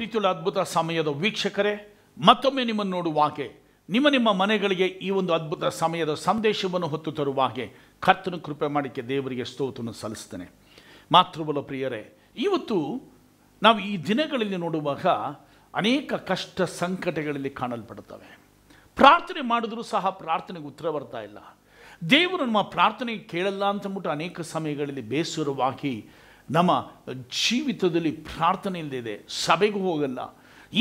ಪ್ರೀತಿಯುಳ್ಳ ಅದ್ಭುತ ಸಮಯದ ವೀಕ್ಷಕರೇ ಮತ್ತೊಮ್ಮೆ ನಿಮ್ಮನ್ನು ನೋಡುವಾಗೆ ನಿಮ್ಮ ನಿಮ್ಮ ಮನೆಗಳಿಗೆ ಈ ಒಂದು ಅದ್ಭುತ ಸಮಯದ ಸಂದೇಶವನ್ನು ಹೊತ್ತು ತರುವಾಗೆ ಕರ್ತನ ಕೃಪೆ ಮಾಡಿಕೆ ದೇವರಿಗೆ ಸ್ತೋತ್ರವನ್ನು ಸಲ್ಲಿಸ್ತೇನೆ ಮಾತೃಬಲ ಪ್ರಿಯರೇ ಇವತ್ತು ನಾವು ಈ ದಿನಗಳಲ್ಲಿ ನೋಡುವಾಗ ಅನೇಕ ಕಷ್ಟ ಸಂಕಟಗಳಲ್ಲಿ ಕಾಣಲ್ಪಡ್ತವೆ ಪ್ರಾರ್ಥನೆ ಮಾಡಿದ್ರೂ ಸಹ ಪ್ರಾರ್ಥನೆಗೆ ಉತ್ತರ ಬರ್ತಾ ಇಲ್ಲ ದೇವರು ನಮ್ಮ ಪ್ರಾರ್ಥನೆ ಕೇಳಲ್ಲ ಅಂತಂದ್ಬಿಟ್ಟು ಅನೇಕ ಸಮಯಗಳಲ್ಲಿ ಬೇಸರವಾಗಿ ನಮ್ಮ ಜೀವಿತದಲ್ಲಿ ಪ್ರಾರ್ಥನೆ ಇಲ್ಲದಿದೆ ಸಭೆಗೂ ಹೋಗಲ್ಲ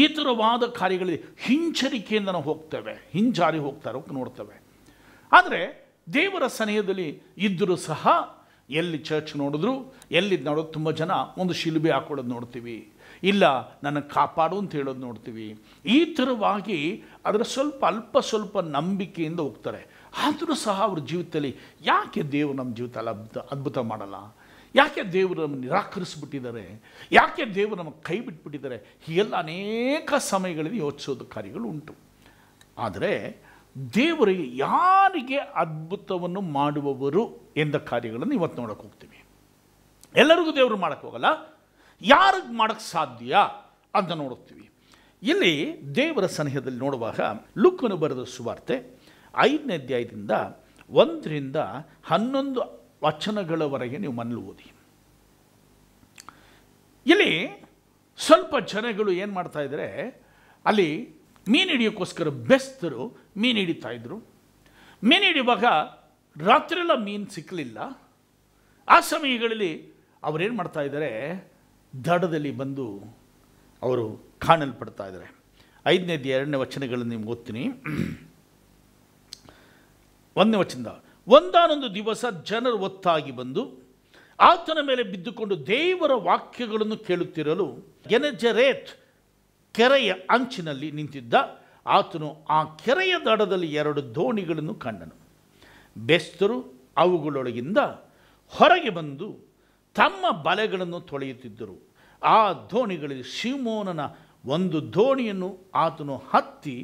ಈ ಥರವಾದ ಕಾರ್ಯಗಳಲ್ಲಿ ಹಿಂಚರಿಕೆಯಿಂದ ನಾವು ಹೋಗ್ತೇವೆ ಹಿಂಜಾರಿ ಇರೋಕ್ಕೆ ನೋಡ್ತೇವೆ ಆದರೆ ದೇವರ ಸನೇಹದಲ್ಲಿ ಇದ್ದರೂ ಸಹ ಎಲ್ಲಿ ಚರ್ಚ್ ನೋಡಿದ್ರು ಎಲ್ಲಿ ನೋಡೋದು ತುಂಬ ಜನ ಒಂದು ಶಿಲುಬೆ ಹಾಕೊಳ್ಳೋದು ನೋಡ್ತೀವಿ ಇಲ್ಲ ನನ್ನ ಕಾಪಾಡು ಅಂತ ಹೇಳೋದು ನೋಡ್ತೀವಿ ಈ ಥರವಾಗಿ ಅದರ ಸ್ವಲ್ಪ ಅಲ್ಪ ಸ್ವಲ್ಪ ನಂಬಿಕೆಯಿಂದ ಹೋಗ್ತಾರೆ ಆದರೂ ಸಹ ಅವ್ರ ಜೀವಿತದಲ್ಲಿ ಯಾಕೆ ದೇವರು ನಮ್ಮ ಜೀವಿತ ಅದ್ಭುತ ಮಾಡಲ್ಲ ಯಾಕೆ ದೇವರು ನಿರಾಕರಿಸ್ಬಿಟ್ಟಿದ್ದಾರೆ ನಿರಾಕರಿಸಿಬಿಟ್ಟಿದ್ದಾರೆ ಯಾಕೆ ದೇವರು ನಮಗೆ ಕೈ ಬಿಟ್ಬಿಟ್ಟಿದ್ದಾರೆ ಹೀಗೆಲ್ಲ ಅನೇಕ ಸಮಯಗಳಲ್ಲಿ ಯೋಚಿಸೋದು ಕಾರ್ಯಗಳು ಉಂಟು ಆದರೆ ದೇವರಿಗೆ ಯಾರಿಗೆ ಅದ್ಭುತವನ್ನು ಮಾಡುವವರು ಎಂದ ಕಾರ್ಯಗಳನ್ನು ಇವತ್ತು ನೋಡೋಕೆ ಹೋಗ್ತೀವಿ ಎಲ್ಲರಿಗೂ ದೇವರು ಹೋಗಲ್ಲ ಯಾರಿಗೆ ಮಾಡೋಕ್ಕೆ ಸಾಧ್ಯ ಅಂತ ನೋಡುತ್ತೀವಿ ಇಲ್ಲಿ ದೇವರ ಸನಿಹದಲ್ಲಿ ನೋಡುವಾಗ ಲುಕ್ಕನ್ನು ಬರೆದ ಸುವಾರ್ತೆ ಐದನೇ ಅಧ್ಯಾಯದಿಂದ ಒಂದರಿಂದ ಹನ್ನೊಂದು ವಚನಗಳವರೆಗೆ ನೀವು ಮನಲು ಓದಿ ಇಲ್ಲಿ ಸ್ವಲ್ಪ ಜನಗಳು ಏನು ಮಾಡ್ತಾ ಇದ್ದಾರೆ ಅಲ್ಲಿ ಮೀನು ಹಿಡಿಯೋಕ್ಕೋಸ್ಕರ ಬೆಸ್ತರು ಮೀನು ಹಿಡಿತಾ ಇದ್ರು ಮೀನು ಹಿಡಿಯುವಾಗ ರಾತ್ರಿಯೆಲ್ಲ ಮೀನು ಸಿಕ್ಕಲಿಲ್ಲ ಆ ಸಮಯಗಳಲ್ಲಿ ಅವರೇನು ಮಾಡ್ತಾ ಇದ್ದಾರೆ ದಡದಲ್ಲಿ ಬಂದು ಅವರು ಕಾಣಲ್ಪಡ್ತಾ ಇದ್ದಾರೆ ಐದನೇದು ಎರಡನೇ ವಚನಗಳನ್ನು ನಿಮ್ಗೆ ಓದ್ತೀನಿ ಒಂದನೇ ವಚನದ ಒಂದಾನೊಂದು ದಿವಸ ಜನರು ಒತ್ತಾಗಿ ಬಂದು ಆತನ ಮೇಲೆ ಬಿದ್ದುಕೊಂಡು ದೇವರ ವಾಕ್ಯಗಳನ್ನು ಕೇಳುತ್ತಿರಲು ಎನಜರೇತ್ ಕೆರೆಯ ಅಂಚಿನಲ್ಲಿ ನಿಂತಿದ್ದ ಆತನು ಆ ಕೆರೆಯ ದಡದಲ್ಲಿ ಎರಡು ದೋಣಿಗಳನ್ನು ಕಂಡನು ಬೆಸ್ತರು ಅವುಗಳೊಳಗಿಂದ ಹೊರಗೆ ಬಂದು ತಮ್ಮ ಬಲೆಗಳನ್ನು ತೊಳೆಯುತ್ತಿದ್ದರು ಆ ದೋಣಿಗಳಲ್ಲಿ ಶಿವಮೋನನ ಒಂದು ದೋಣಿಯನ್ನು ಆತನು ಹತ್ತಿ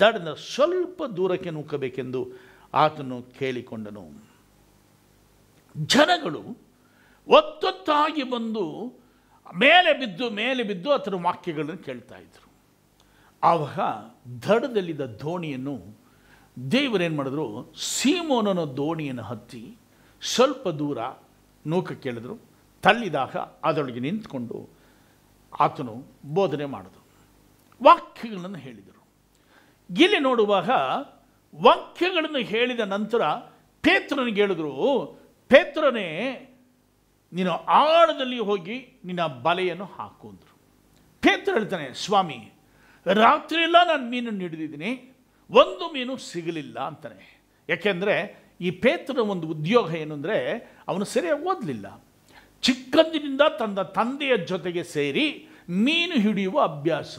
ದಡದ ಸ್ವಲ್ಪ ದೂರಕ್ಕೆ ನೂಕಬೇಕೆಂದು ಆತನು ಕೇಳಿಕೊಂಡನು ಜನಗಳು ಒತ್ತೊತ್ತಾಗಿ ಬಂದು ಮೇಲೆ ಬಿದ್ದು ಮೇಲೆ ಬಿದ್ದು ಆತನ ವಾಕ್ಯಗಳನ್ನು ಕೇಳ್ತಾ ಇದ್ರು ಆವಾಗ ದಡದಲ್ಲಿದ್ದ ದೋಣಿಯನ್ನು ದೇವರೇನು ಮಾಡಿದ್ರು ಸೀಮೋನನ ದೋಣಿಯನ್ನು ಹತ್ತಿ ಸ್ವಲ್ಪ ದೂರ ನೂಕ ಕೇಳಿದ್ರು ತಳ್ಳಿದಾಗ ಅದರೊಳಗೆ ನಿಂತ್ಕೊಂಡು ಆತನು ಬೋಧನೆ ಮಾಡಿದ್ರು ವಾಕ್ಯಗಳನ್ನು ಹೇಳಿದರು ಇಲ್ಲಿ ನೋಡುವಾಗ ವಾಕ್ಯಗಳನ್ನು ಹೇಳಿದ ನಂತರ ಪೇತ್ರನಿಗೆ ಹೇಳಿದ್ರು ಪೇತ್ರನೇ ನೀನು ಆಳದಲ್ಲಿ ಹೋಗಿ ನಿನ್ನ ಬಲೆಯನ್ನು ಹಾಕೊಂಡ್ರು ಪೇತ್ರ ಹೇಳ್ತಾನೆ ಸ್ವಾಮಿ ರಾತ್ರಿಯೆಲ್ಲ ನಾನು ಮೀನನ್ನು ಹಿಡಿದಿದ್ದೀನಿ ಒಂದು ಮೀನು ಸಿಗಲಿಲ್ಲ ಅಂತಾನೆ ಯಾಕೆಂದರೆ ಈ ಪೇತ್ರನ ಒಂದು ಉದ್ಯೋಗ ಏನು ಅಂದರೆ ಅವನು ಸರಿಯಾಗಿ ಓದಲಿಲ್ಲ ಚಿಕ್ಕಂದಿನಿಂದ ತನ್ನ ತಂದೆಯ ಜೊತೆಗೆ ಸೇರಿ ಮೀನು ಹಿಡಿಯುವ ಅಭ್ಯಾಸ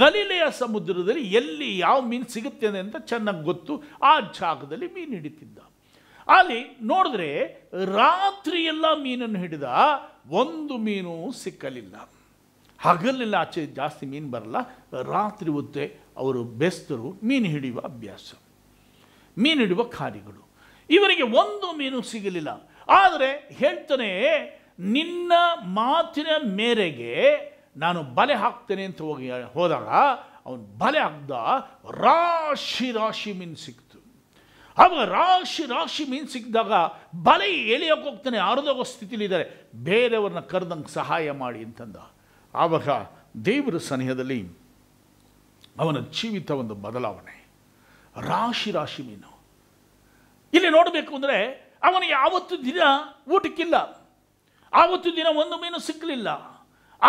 ಗಲೀಲೆಯ ಸಮುದ್ರದಲ್ಲಿ ಎಲ್ಲಿ ಯಾವ ಮೀನು ಸಿಗುತ್ತೆ ಅಂತ ಚೆನ್ನಾಗಿ ಗೊತ್ತು ಆ ಜಾಗದಲ್ಲಿ ಮೀನು ಹಿಡಿತಿದ್ದ ಅಲ್ಲಿ ನೋಡಿದ್ರೆ ರಾತ್ರಿ ಎಲ್ಲ ಮೀನನ್ನು ಹಿಡಿದ ಒಂದು ಮೀನು ಸಿಕ್ಕಲಿಲ್ಲ ಹಗಲಿಲ್ಲ ಆಚೆ ಜಾಸ್ತಿ ಮೀನು ಬರಲ್ಲ ರಾತ್ರಿ ಹೊತ್ತೆ ಅವರು ಬೆಸ್ತರು ಮೀನು ಹಿಡಿಯುವ ಅಭ್ಯಾಸ ಮೀನು ಹಿಡಿಯುವ ಕಾರ್ಯಗಳು ಇವರಿಗೆ ಒಂದು ಮೀನು ಸಿಗಲಿಲ್ಲ ಆದರೆ ಹೇಳ್ತಾನೆ ನಿನ್ನ ಮಾತಿನ ಮೇರೆಗೆ ನಾನು ಬಲೆ ಹಾಕ್ತೇನೆ ಅಂತ ಹೋಗಿ ಹೋದಾಗ ಅವನು ಬಲೆ ಹಾಕ್ದ ರಾಶಿ ರಾಶಿ ಮೀನು ಸಿಕ್ತು ಆವಾಗ ರಾಶಿ ರಾಶಿ ಮೀನು ಸಿಕ್ಕಿದಾಗ ಬಲೆ ಎಳಿಯೋಕೆ ಹೋಗ್ತಾನೆ ಸ್ಥಿತಿಯಲ್ಲಿ ಸ್ಥಿತಿಲಿದ್ದಾರೆ ಬೇರೆಯವ್ರನ್ನ ಕರೆದಂಗೆ ಸಹಾಯ ಮಾಡಿ ಅಂತಂದ ಆವಾಗ ದೇವರ ಸನಿಹದಲ್ಲಿ ಅವನ ಜೀವಿತ ಒಂದು ಬದಲಾವಣೆ ರಾಶಿ ರಾಶಿ ಮೀನು ಇಲ್ಲಿ ನೋಡಬೇಕು ಅಂದರೆ ಅವನು ಯಾವತ್ತು ದಿನ ಊಟಕ್ಕಿಲ್ಲ ಆವತ್ತು ದಿನ ಒಂದು ಮೀನು ಸಿಕ್ಕಲಿಲ್ಲ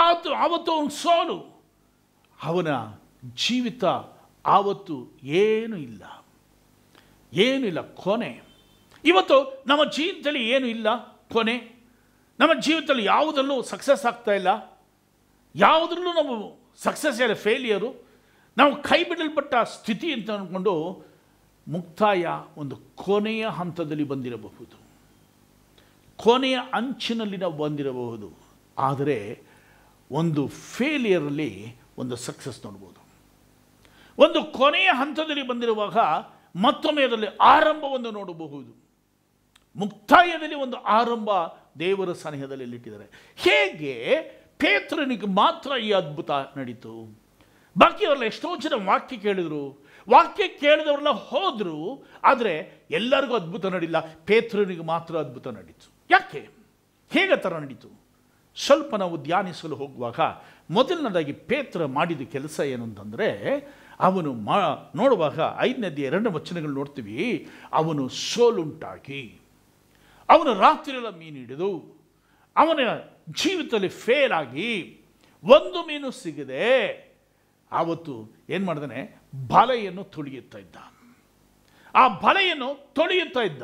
ಆತು ಆವತ್ತು ಅವನು ಸೋಲು ಅವನ ಜೀವಿತ ಆವತ್ತು ಏನೂ ಇಲ್ಲ ಏನೂ ಇಲ್ಲ ಕೊನೆ ಇವತ್ತು ನಮ್ಮ ಜೀವನದಲ್ಲಿ ಏನೂ ಇಲ್ಲ ಕೊನೆ ನಮ್ಮ ಜೀವಿತದಲ್ಲಿ ಯಾವುದರಲ್ಲೂ ಸಕ್ಸಸ್ ಆಗ್ತಾ ಇಲ್ಲ ಯಾವುದರಲ್ಲೂ ನಾವು ಸಕ್ಸಸ್ ಇಲ್ಲ ಫೇಲಿಯರು ನಾವು ಕೈ ಬಿಡಲ್ಪಟ್ಟ ಸ್ಥಿತಿ ಅಂತ ಅಂದ್ಕೊಂಡು ಮುಕ್ತಾಯ ಒಂದು ಕೊನೆಯ ಹಂತದಲ್ಲಿ ಬಂದಿರಬಹುದು ಕೊನೆಯ ಅಂಚಿನಲ್ಲಿ ನಾವು ಬಂದಿರಬಹುದು ಆದರೆ ಒಂದು ಫೇಲಿಯರಲ್ಲಿ ಒಂದು ಸಕ್ಸಸ್ ನೋಡ್ಬೋದು ಒಂದು ಕೊನೆಯ ಹಂತದಲ್ಲಿ ಬಂದಿರುವಾಗ ಮತ್ತೊಮ್ಮೆ ಅದರಲ್ಲಿ ಆರಂಭವನ್ನು ನೋಡಬಹುದು ಮುಕ್ತಾಯದಲ್ಲಿ ಒಂದು ಆರಂಭ ದೇವರ ಸನಿಹದಲ್ಲಿ ಇಟ್ಟಿದ್ದಾರೆ ಹೇಗೆ ಪೇತ್ರನಿಗೆ ಮಾತ್ರ ಈ ಅದ್ಭುತ ನಡೀತು ಬಾಕಿಯವರೆಲ್ಲ ಎಷ್ಟೋ ಜನ ವಾಕ್ಯ ಕೇಳಿದರು ವಾಕ್ಯ ಕೇಳಿದವರೆಲ್ಲ ಹೋದರು ಆದರೆ ಎಲ್ಲರಿಗೂ ಅದ್ಭುತ ನಡೀಲ್ಲ ಪೇತ್ರನಿಗೆ ಮಾತ್ರ ಅದ್ಭುತ ನಡೀತು ಯಾಕೆ ಹೇಗೆ ಥರ ನಡೀತು ಸ್ವಲ್ಪ ನಾವು ಧ್ಯಾನಿಸಲು ಹೋಗುವಾಗ ಮೊದಲನೇದಾಗಿ ಪೇತ್ರ ಮಾಡಿದ ಕೆಲಸ ಏನು ಅಂತಂದರೆ ಅವನು ಮಾ ನೋಡುವಾಗ ಐದನೇದಿ ಎರಡು ವಚನಗಳು ನೋಡ್ತೀವಿ ಅವನು ಸೋಲುಂಟಾಗಿ ಅವನು ರಾತ್ರಿಯೆಲ್ಲ ಮೀನು ಹಿಡಿದು ಅವನ ಜೀವಿತದಲ್ಲಿ ಫೇಲ್ ಆಗಿ ಒಂದು ಮೀನು ಸಿಗದೆ ಆವತ್ತು ಏನು ಮಾಡಿದಾನೆ ಬಲೆಯನ್ನು ತೊಳೆಯುತ್ತಾ ಇದ್ದ ಆ ಬಲೆಯನ್ನು ತೊಳೆಯುತ್ತಾ ಇದ್ದ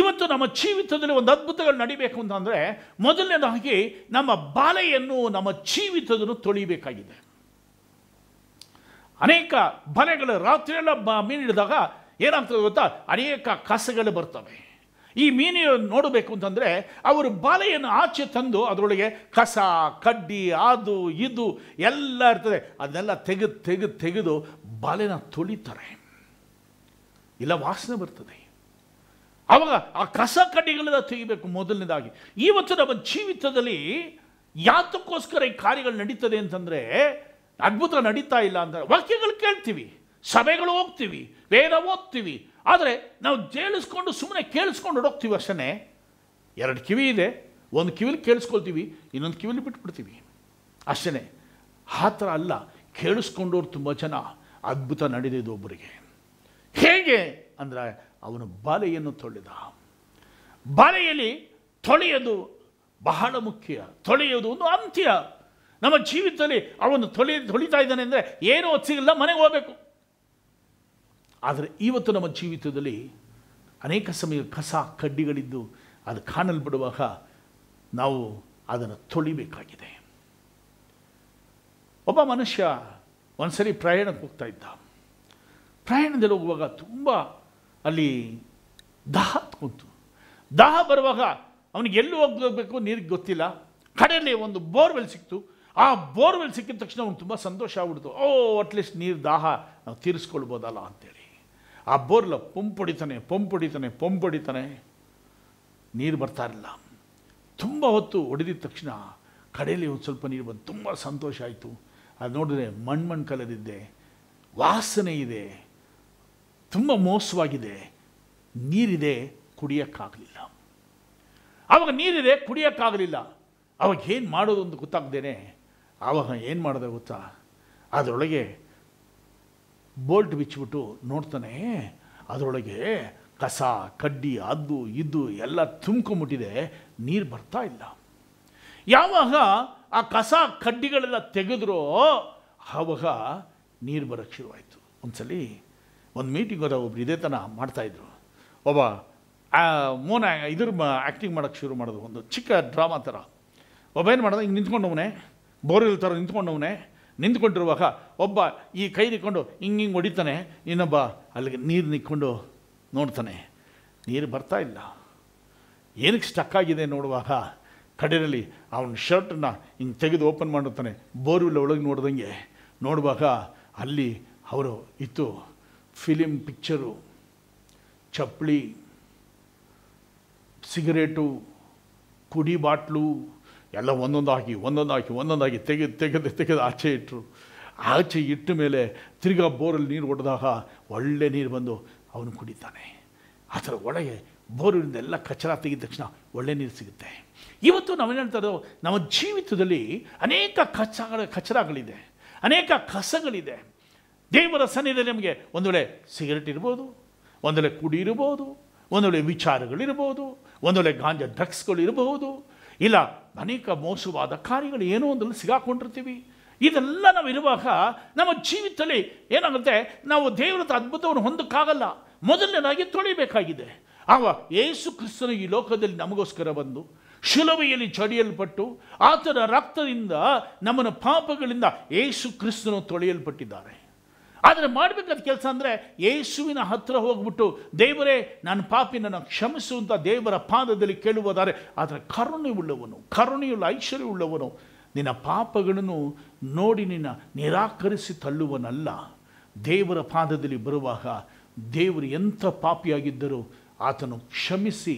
ಇವತ್ತು ನಮ್ಮ ಜೀವಿತದಲ್ಲಿ ಒಂದು ಅದ್ಭುತಗಳು ನಡಿಬೇಕು ಅಂತಂದರೆ ಮೊದಲನೇದಾಗಿ ನಮ್ಮ ಬಾಲೆಯನ್ನು ನಮ್ಮ ಜೀವಿತದನ್ನು ತೊಳಿಬೇಕಾಗಿದೆ ಅನೇಕ ಬಲೆಗಳು ರಾತ್ರಿಯೆಲ್ಲ ಬ ಮೀನಿಡಿದಾಗ ಏನಾಗ್ತದೆ ಗೊತ್ತಾ ಅನೇಕ ಕಸಗಳು ಬರ್ತವೆ ಈ ಮೀನು ನೋಡಬೇಕು ಅಂತಂದರೆ ಅವರು ಬಾಲೆಯನ್ನು ಆಚೆ ತಂದು ಅದರೊಳಗೆ ಕಸ ಕಡ್ಡಿ ಅದು ಇದು ಎಲ್ಲ ಇರ್ತದೆ ಅದನ್ನೆಲ್ಲ ತೆಗೆದು ತೆಗೆದು ತೆಗೆದು ಬಾಲೆನ ತೊಳಿತಾರೆ ಇಲ್ಲ ವಾಸನೆ ಬರ್ತದೆ ಆವಾಗ ಆ ಕಸ ಕಡ್ಡಿಗಳನ್ನ ತೆಗಿಬೇಕು ಮೊದಲನೇದಾಗಿ ಇವತ್ತು ನಮ್ಮ ಜೀವಿತದಲ್ಲಿ ಯಾತಕ್ಕೋಸ್ಕರ ಈ ಕಾರ್ಯಗಳು ನಡೀತದೆ ಅಂತಂದರೆ ಅದ್ಭುತ ನಡೀತಾ ಇಲ್ಲ ಅಂದರೆ ವಾಕ್ಯಗಳು ಕೇಳ್ತೀವಿ ಸಭೆಗಳು ಹೋಗ್ತೀವಿ ವೇದ ಓದ್ತೀವಿ ಆದರೆ ನಾವು ಜೇಳಿಸ್ಕೊಂಡು ಸುಮ್ಮನೆ ಕೇಳಿಸ್ಕೊಂಡು ಹೋಗ್ತೀವಿ ಅಷ್ಟೇ ಎರಡು ಕಿವಿ ಇದೆ ಒಂದು ಕಿವಿಲಿ ಕೇಳಿಸ್ಕೊಳ್ತೀವಿ ಇನ್ನೊಂದು ಕಿವಿಲಿ ಬಿಟ್ಬಿಡ್ತೀವಿ ಅಷ್ಟೇ ಆ ಥರ ಅಲ್ಲ ಕೇಳಿಸ್ಕೊಂಡವ್ರು ತುಂಬ ಜನ ಅದ್ಭುತ ನಡೆದಿದ್ದು ಒಬ್ಬರಿಗೆ ಹೇಗೆ ಅಂದರೆ ಅವನು ಬಾಲೆಯನ್ನು ತೊಳೆದ ಬಾಲೆಯಲ್ಲಿ ತೊಳೆಯೋದು ಬಹಳ ಮುಖ್ಯ ತೊಳೆಯೋದು ಒಂದು ಅಂತ್ಯ ನಮ್ಮ ಜೀವಿತದಲ್ಲಿ ಅವನು ತೊಳಿ ತೊಳಿತಾ ಇದ್ದಾನೆ ಅಂದರೆ ಏನೂ ಸಿಗಲ್ಲ ಮನೆಗೆ ಹೋಗಬೇಕು ಆದರೆ ಇವತ್ತು ನಮ್ಮ ಜೀವಿತದಲ್ಲಿ ಅನೇಕ ಸಮಯ ಕಸ ಕಡ್ಡಿಗಳಿದ್ದು ಅದು ಕಾಣಲ್ಬಿಡುವಾಗ ನಾವು ಅದನ್ನು ತೊಳಿಬೇಕಾಗಿದೆ ಒಬ್ಬ ಮನುಷ್ಯ ಒಂದ್ಸರಿ ಪ್ರಯಾಣಕ್ಕೆ ಹೋಗ್ತಾ ಇದ್ದ ಪ್ರಯಾಣದಲ್ಲಿ ಹೋಗುವಾಗ ತುಂಬ ಅಲ್ಲಿ ದಾಹ ಕುಂತು ದಾಹ ಬರುವಾಗ ಅವನಿಗೆ ಎಲ್ಲೂ ಹೋಗಬೇಕು ನೀರಿಗೆ ಗೊತ್ತಿಲ್ಲ ಕಡೆಯಲ್ಲಿ ಒಂದು ಬೋರ್ವೆಲ್ ಸಿಕ್ತು ಆ ಬೋರ್ವೆಲ್ ಸಿಕ್ಕಿದ ತಕ್ಷಣ ಅವ್ನು ತುಂಬ ಸಂತೋಷ ಆಗ್ಬಿಡ್ತು ಓ ಅಟ್ಲೀಸ್ಟ್ ನೀರು ದಾಹ ನಾವು ತೀರಿಸ್ಕೊಳ್ಬೋದಲ್ಲ ಅಂತೇಳಿ ಆ ಬೋರ್ಲ ಪಂಪ್ ಹೊಡಿತಾನೆ ಪಂಪ್ ಪಂಪ್ ನೀರು ಬರ್ತಾ ಇರಲಿಲ್ಲ ತುಂಬ ಹೊತ್ತು ಹೊಡೆದಿದ ತಕ್ಷಣ ಕಡೆಯಲ್ಲಿ ಒಂದು ಸ್ವಲ್ಪ ನೀರು ಬಂದು ತುಂಬ ಸಂತೋಷ ಆಯಿತು ಅದು ನೋಡಿದ್ರೆ ಮಣ್ಮಣ್ ಮಣ್ಣು ಕಲರಿದ್ದೆ ವಾಸನೆ ಇದೆ ತುಂಬ ಮೋಸವಾಗಿದೆ ನೀರಿದೆ ಕುಡಿಯೋಕ್ಕಾಗಲಿಲ್ಲ ಆವಾಗ ನೀರಿದೆ ಕುಡಿಯೋಕ್ಕಾಗಲಿಲ್ಲ ಅವಾಗ ಏನು ಮಾಡೋದು ಅಂತ ಗೊತ್ತಾಗ್ದೇನೆ ಆವಾಗ ಏನು ಮಾಡಿದೆ ಗೊತ್ತಾ ಅದರೊಳಗೆ ಬೋಲ್ಟ್ ಬಿಚ್ಚಿಬಿಟ್ಟು ನೋಡ್ತಾನೆ ಅದರೊಳಗೆ ಕಸ ಕಡ್ಡಿ ಅದು ಇದ್ದು ಎಲ್ಲ ತುಂಬ್ಕೊಂಬಿಟ್ಟಿದೆ ನೀರು ಬರ್ತಾ ಇಲ್ಲ ಯಾವಾಗ ಆ ಕಸ ಕಡ್ಡಿಗಳೆಲ್ಲ ತೆಗೆದ್ರೋ ಆವಾಗ ನೀರು ಬರೋಕ್ಕೆ ಶುರುವಾಯಿತು ಒಂದ್ಸಲಿ ಒಂದು ಮೀಟಿಂಗ್ ಹೋದಾಗ ಒಬ್ರು ಇದೇ ಥರ ಮಾಡ್ತಾಯಿದ್ರು ಒಬ್ಬ ಮೋನ ಇದ್ರ ಆ್ಯಕ್ಟಿಂಗ್ ಮಾಡೋಕ್ಕೆ ಶುರು ಮಾಡೋದು ಒಂದು ಚಿಕ್ಕ ಡ್ರಾಮಾ ಥರ ಏನು ಮಾಡೋದು ಹಿಂಗೆ ನಿಂತ್ಕೊಂಡವನೆ ಬೋರ್ವೆಲ್ ಥರ ನಿಂತ್ಕೊಂಡವನೇ ನಿಂತ್ಕೊಂಡಿರುವಾಗ ಒಬ್ಬ ಈ ಕೈ ನಿಂತ್ಕೊಂಡು ಹಿಂಗೆ ಹಿಂಗೆ ಹೊಡಿತಾನೆ ಇನ್ನೊಬ್ಬ ಅಲ್ಲಿಗೆ ನೀರು ನಿಕ್ಕೊಂಡು ನೋಡ್ತಾನೆ ನೀರು ಬರ್ತಾ ಇಲ್ಲ ಏನಕ್ಕೆ ಸ್ಟಕ್ ಆಗಿದೆ ನೋಡುವಾಗ ಕಡೆಯಲ್ಲಿ ಅವನ ಶರ್ಟನ್ನ ಹಿಂಗೆ ತೆಗೆದು ಓಪನ್ ಮಾಡಿರ್ತಾನೆ ಬೋರ್ವೆಲ್ ಒಳಗೆ ನೋಡ್ದಂಗೆ ನೋಡುವಾಗ ಅಲ್ಲಿ ಅವರು ಇತ್ತು ಫಿಲಿಮ್ ಪಿಕ್ಚರು ಚಪ್ಪಲಿ ಸಿಗರೇಟು ಕುಡಿ ಬಾಟ್ಲು ಎಲ್ಲ ಒಂದೊಂದಾಗಿ ಒಂದೊಂದಾಗಿ ಒಂದೊಂದಾಗಿ ತೆಗೆದು ತೆಗೆದು ತೆಗೆದು ಆಚೆ ಇಟ್ಟರು ಆಚೆ ಇಟ್ಟ ಮೇಲೆ ತಿರ್ಗಾ ಬೋರಲ್ಲಿ ನೀರು ಹೊಡೆದಾಗ ಒಳ್ಳೆ ನೀರು ಬಂದು ಅವನು ಕುಡಿತಾನೆ ಅದರ ಒಳಗೆ ಬೋರಿನಿಂದ ಎಲ್ಲ ಕಚರ ತೆಗೆದ ತಕ್ಷಣ ಒಳ್ಳೆ ನೀರು ಸಿಗುತ್ತೆ ಇವತ್ತು ನಾವೇನು ನಮ್ಮ ಜೀವಿತದಲ್ಲಿ ಅನೇಕ ಕಚ ಕಚರಗಳಿದೆ ಅನೇಕ ಕಸಗಳಿದೆ ದೇವರ ಸನ್ನಿಧಿಯಲ್ಲಿ ನಮಗೆ ಒಂದು ವೇಳೆ ಸಿಗರೆಟ್ ಇರ್ಬೋದು ಒಂದು ವೇಳೆ ಕುಡಿ ಇರ್ಬೋದು ಒಂದು ವೇಳೆ ವಿಚಾರಗಳಿರ್ಬೋದು ಒಂದು ವೇಳೆ ಗಾಂಜಾ ಡ್ರಗ್ಸ್ಗಳಿರಬಹುದು ಇಲ್ಲ ಅನೇಕ ಮೋಸವಾದ ಕಾರ್ಯಗಳು ಏನೋ ಒಂದರಲ್ಲಿ ಸಿಗಾಕೊಂಡಿರ್ತೀವಿ ಇದೆಲ್ಲ ನಾವು ಇರುವಾಗ ನಮ್ಮ ಜೀವಿತದಲ್ಲಿ ಏನಾಗುತ್ತೆ ನಾವು ದೇವರದ ಅದ್ಭುತವನ್ನು ಹೊಂದಕ್ಕಾಗಲ್ಲ ಮೊದಲನೇದಾಗಿ ತೊಳಿಬೇಕಾಗಿದೆ ಆವ ಯೇಸು ಕ್ರಿಸ್ತನು ಈ ಲೋಕದಲ್ಲಿ ನಮಗೋಸ್ಕರ ಬಂದು ಶಿಲವೆಯಲ್ಲಿ ಚಡಿಯಲ್ಪಟ್ಟು ಆತನ ರಕ್ತದಿಂದ ನಮ್ಮನ ಪಾಪಗಳಿಂದ ಏಸು ಕ್ರಿಸ್ತನು ತೊಳೆಯಲ್ಪಟ್ಟಿದ್ದಾರೆ ಆದರೆ ಮಾಡಬೇಕಾದ ಕೆಲಸ ಅಂದರೆ ಯೇಸುವಿನ ಹತ್ರ ಹೋಗ್ಬಿಟ್ಟು ದೇವರೇ ನನ್ನ ಪಾಪಿ ನನ್ನ ಕ್ಷಮಿಸುವಂಥ ದೇವರ ಪಾದದಲ್ಲಿ ಕೇಳುವುದಾದರೆ ಆದರೆ ಉಳ್ಳವನು ಕರುಣೆಯುಳ್ಳ ಐಶ್ವರ್ಯವುಳ್ಳವನು ನಿನ್ನ ಪಾಪಗಳನ್ನು ನೋಡಿ ನಿನ್ನ ನಿರಾಕರಿಸಿ ತಳ್ಳುವನಲ್ಲ ದೇವರ ಪಾದದಲ್ಲಿ ಬರುವಾಗ ದೇವರು ಎಂಥ ಪಾಪಿಯಾಗಿದ್ದರೂ ಆತನು ಕ್ಷಮಿಸಿ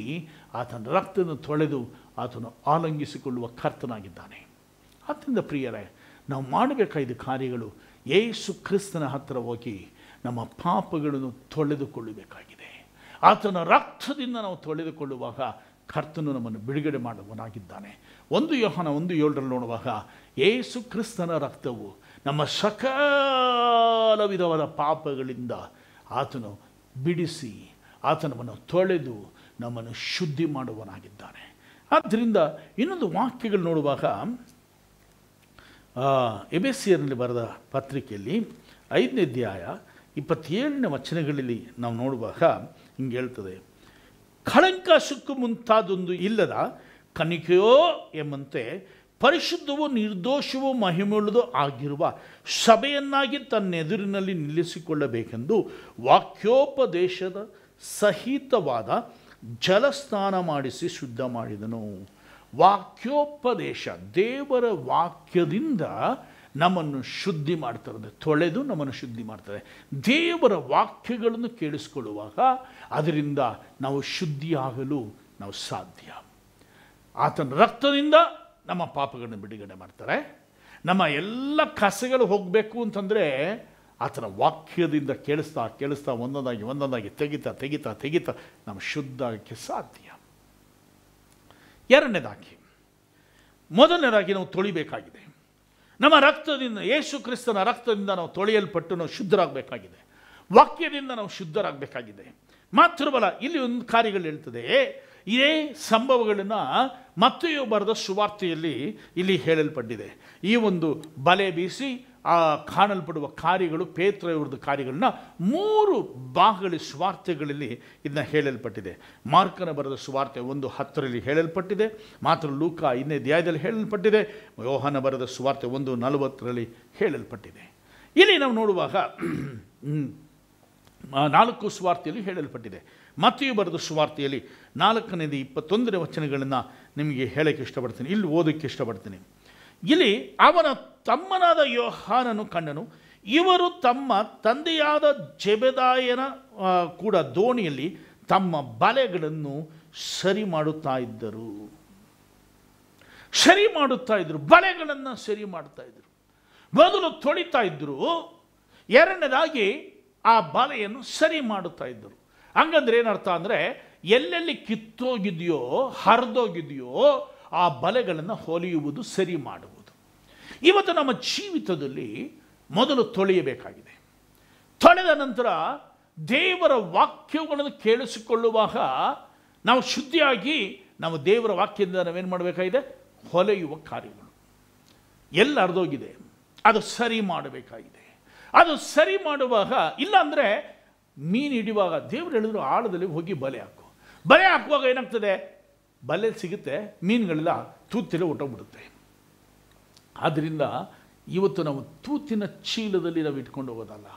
ಆತನ ರಕ್ತನ ತೊಳೆದು ಆತನು ಆಲಂಗಿಸಿಕೊಳ್ಳುವ ಕರ್ತನಾಗಿದ್ದಾನೆ ಆದ್ದರಿಂದ ಪ್ರಿಯರೇ ನಾವು ಮಾಡಬೇಕಾದ ಕಾರ್ಯಗಳು ಯೇಸು ಕ್ರಿಸ್ತನ ಹತ್ತಿರ ಹೋಗಿ ನಮ್ಮ ಪಾಪಗಳನ್ನು ತೊಳೆದುಕೊಳ್ಳಬೇಕಾಗಿದೆ ಆತನ ರಕ್ತದಿಂದ ನಾವು ತೊಳೆದುಕೊಳ್ಳುವಾಗ ಕರ್ತನು ನಮ್ಮನ್ನು ಬಿಡುಗಡೆ ಮಾಡುವನಾಗಿದ್ದಾನೆ ಒಂದು ಯೋಹನ ಒಂದು ಏಳರಲ್ಲಿ ನೋಡುವಾಗ ಯೇಸು ಕ್ರಿಸ್ತನ ರಕ್ತವು ನಮ್ಮ ಸಕಾಲ ವಿಧವಾದ ಪಾಪಗಳಿಂದ ಆತನು ಬಿಡಿಸಿ ಆತನವನ್ನು ತೊಳೆದು ನಮ್ಮನ್ನು ಶುದ್ಧಿ ಮಾಡುವನಾಗಿದ್ದಾನೆ ಆದ್ದರಿಂದ ಇನ್ನೊಂದು ವಾಕ್ಯಗಳು ನೋಡುವಾಗ ಎಬೆಸಿಯರ್ನಲ್ಲಿ ಸಿ ಬರೆದ ಪತ್ರಿಕೆಯಲ್ಲಿ ಐದನೇ ಅಧ್ಯಾಯ ಇಪ್ಪತ್ತೇಳನೇ ವಚನಗಳಲ್ಲಿ ನಾವು ನೋಡುವಾಗ ಹಿಂಗೆ ಹೇಳ್ತದೆ ಕಳಂಕ ಸುಕ್ಕು ಮುಂತಾದೊಂದು ಇಲ್ಲದ ಕನಿಕೆಯೋ ಎಂಬಂತೆ ಪರಿಶುದ್ಧವೂ ನಿರ್ದೋಷವೂ ಮಹಿಮುಳದು ಆಗಿರುವ ಸಭೆಯನ್ನಾಗಿ ತನ್ನೆದುರಿನಲ್ಲಿ ನಿಲ್ಲಿಸಿಕೊಳ್ಳಬೇಕೆಂದು ವಾಕ್ಯೋಪದೇಶದ ಸಹಿತವಾದ ಜಲಸ್ನಾನ ಮಾಡಿಸಿ ಶುದ್ಧ ಮಾಡಿದನು ವಾಕ್ಯೋಪದೇಶ ದೇವರ ವಾಕ್ಯದಿಂದ ನಮ್ಮನ್ನು ಶುದ್ಧಿ ಮಾಡ್ತಾರೆ ತೊಳೆದು ನಮ್ಮನ್ನು ಶುದ್ಧಿ ಮಾಡ್ತಾರೆ ದೇವರ ವಾಕ್ಯಗಳನ್ನು ಕೇಳಿಸ್ಕೊಳ್ಳುವಾಗ ಅದರಿಂದ ನಾವು ಶುದ್ಧಿಯಾಗಲು ನಾವು ಸಾಧ್ಯ ಆತನ ರಕ್ತದಿಂದ ನಮ್ಮ ಪಾಪಗಳನ್ನು ಬಿಡುಗಡೆ ಮಾಡ್ತಾರೆ ನಮ್ಮ ಎಲ್ಲ ಕಸಗಳು ಹೋಗಬೇಕು ಅಂತಂದರೆ ಆತನ ವಾಕ್ಯದಿಂದ ಕೇಳಿಸ್ತಾ ಕೇಳಿಸ್ತಾ ಒಂದೊಂದಾಗಿ ಒಂದೊಂದಾಗಿ ತೆಗಿತಾ ತೆಗಿತಾ ತೆಗಿತಾ ನಮ್ಮ ಶುದ್ಧಕ್ಕೆ ಸಾಧ್ಯ ಎರಡನೇದಾಗಿ ಮೊದಲನೇದಾಗಿ ನಾವು ತೊಳಿಬೇಕಾಗಿದೆ ನಮ್ಮ ರಕ್ತದಿಂದ ಯೇಸು ಕ್ರಿಸ್ತನ ರಕ್ತದಿಂದ ನಾವು ತೊಳೆಯಲ್ಪಟ್ಟು ನಾವು ಶುದ್ಧರಾಗಬೇಕಾಗಿದೆ ವಾಕ್ಯದಿಂದ ನಾವು ಶುದ್ಧರಾಗಬೇಕಾಗಿದೆ ಮಾತೃಬಲ ಇಲ್ಲಿ ಒಂದು ಕಾರ್ಯಗಳು ಹೇಳ್ತದೆ ಇದೇ ಸಂಭವಗಳನ್ನು ಮತ್ತೆಯೂ ಬರೆದ ಸುವಾರ್ತೆಯಲ್ಲಿ ಇಲ್ಲಿ ಹೇಳಲ್ಪಟ್ಟಿದೆ ಈ ಒಂದು ಬಲೆ ಬೀಸಿ ಆ ಕಾಣಲ್ಪಡುವ ಕಾರ್ಯಗಳು ಪೇತ್ರ ಇವ್ರದ್ದು ಕಾರ್ಯಗಳನ್ನ ಮೂರು ಭಾಗಗಳ ಸ್ವಾರ್ಥಗಳಲ್ಲಿ ಇದನ್ನ ಹೇಳಲ್ಪಟ್ಟಿದೆ ಮಾರ್ಕನ ಬರೆದ ಸ್ವಾರ್ಥೆ ಒಂದು ಹತ್ತರಲ್ಲಿ ಹೇಳಲ್ಪಟ್ಟಿದೆ ಮಾತ್ರ ಲೂಕ ಇನ್ನೇ ಧ್ಯಾಯದಲ್ಲಿ ಹೇಳಲ್ಪಟ್ಟಿದೆ ಯೋಹನ ಬರೆದ ಸ್ವಾರ್ಥೆ ಒಂದು ನಲವತ್ತರಲ್ಲಿ ಹೇಳಲ್ಪಟ್ಟಿದೆ ಇಲ್ಲಿ ನಾವು ನೋಡುವಾಗ ನಾಲ್ಕು ಸ್ವಾರ್ಥೆಯಲ್ಲಿ ಹೇಳಲ್ಪಟ್ಟಿದೆ ಮತ್ತೆಯೂ ಬರೆದ ಸ್ವಾರ್ಥೆಯಲ್ಲಿ ನಾಲ್ಕನೇದು ಇಪ್ಪತ್ತೊಂದನೇ ವಚನಗಳನ್ನು ನಿಮಗೆ ಹೇಳೋಕ್ಕೆ ಇಷ್ಟಪಡ್ತೀನಿ ಇಲ್ಲಿ ಓದೋಕ್ಕೆ ಇಷ್ಟಪಡ್ತೀನಿ ಇಲ್ಲಿ ಅವನ ತಮ್ಮನಾದ ಯೋಹಾನನು ಕಣ್ಣನು ಇವರು ತಮ್ಮ ತಂದೆಯಾದ ಜೆಬೆದಾಯನ ಕೂಡ ದೋಣಿಯಲ್ಲಿ ತಮ್ಮ ಬಲೆಗಳನ್ನು ಸರಿ ಮಾಡುತ್ತಾ ಇದ್ದರು ಸರಿ ಮಾಡುತ್ತಾ ಇದ್ದರು ಬಲೆಗಳನ್ನು ಸರಿ ಮಾಡ್ತಾ ಇದ್ದರು ಮೊದಲು ತೊಳಿತಾ ಇದ್ದರು ಎರಡನೇದಾಗಿ ಆ ಬಲೆಯನ್ನು ಸರಿ ಮಾಡುತ್ತಾ ಇದ್ದರು ಹಂಗಂದ್ರೆ ಏನರ್ಥ ಅಂದರೆ ಎಲ್ಲೆಲ್ಲಿ ಕಿತ್ತೋಗಿದೆಯೋ ಹರಿದೋಗಿದೆಯೋ ಆ ಬಲೆಗಳನ್ನು ಹೊಲಿಯುವುದು ಸರಿ ಮಾಡುವುದು ಇವತ್ತು ನಮ್ಮ ಜೀವಿತದಲ್ಲಿ ಮೊದಲು ತೊಳೆಯಬೇಕಾಗಿದೆ ತೊಳೆದ ನಂತರ ದೇವರ ವಾಕ್ಯಗಳನ್ನು ಕೇಳಿಸಿಕೊಳ್ಳುವಾಗ ನಾವು ಶುದ್ಧಿಯಾಗಿ ನಾವು ದೇವರ ವಾಕ್ಯದಿಂದ ನಾವೇನು ಮಾಡಬೇಕಾಗಿದೆ ಹೊಲೆಯುವ ಕಾರ್ಯಗಳು ಎಲ್ಲ ಅರ್ಧೋಗಿದೆ ಅದು ಸರಿ ಮಾಡಬೇಕಾಗಿದೆ ಅದು ಸರಿ ಮಾಡುವಾಗ ಇಲ್ಲಾಂದರೆ ಮೀನು ಹಿಡಿಯುವಾಗ ದೇವರು ಹೇಳಿದ್ರು ಆಳದಲ್ಲಿ ಹೋಗಿ ಬಲೆ ಹಾಕು ಬಲೆ ಹಾಕುವಾಗ ಏನಾಗ್ತದೆ ಬಲೆ ಸಿಗುತ್ತೆ ಮೀನುಗಳೆಲ್ಲ ತೂತಿಲೆ ಹೊಟ್ಟೋಗ್ಬಿಡುತ್ತೆ ಆದ್ದರಿಂದ ಇವತ್ತು ನಾವು ತೂತಿನ ಚೀಲದಲ್ಲಿ ನಾವು ಇಟ್ಕೊಂಡು ಹೋಗೋದಲ್ಲ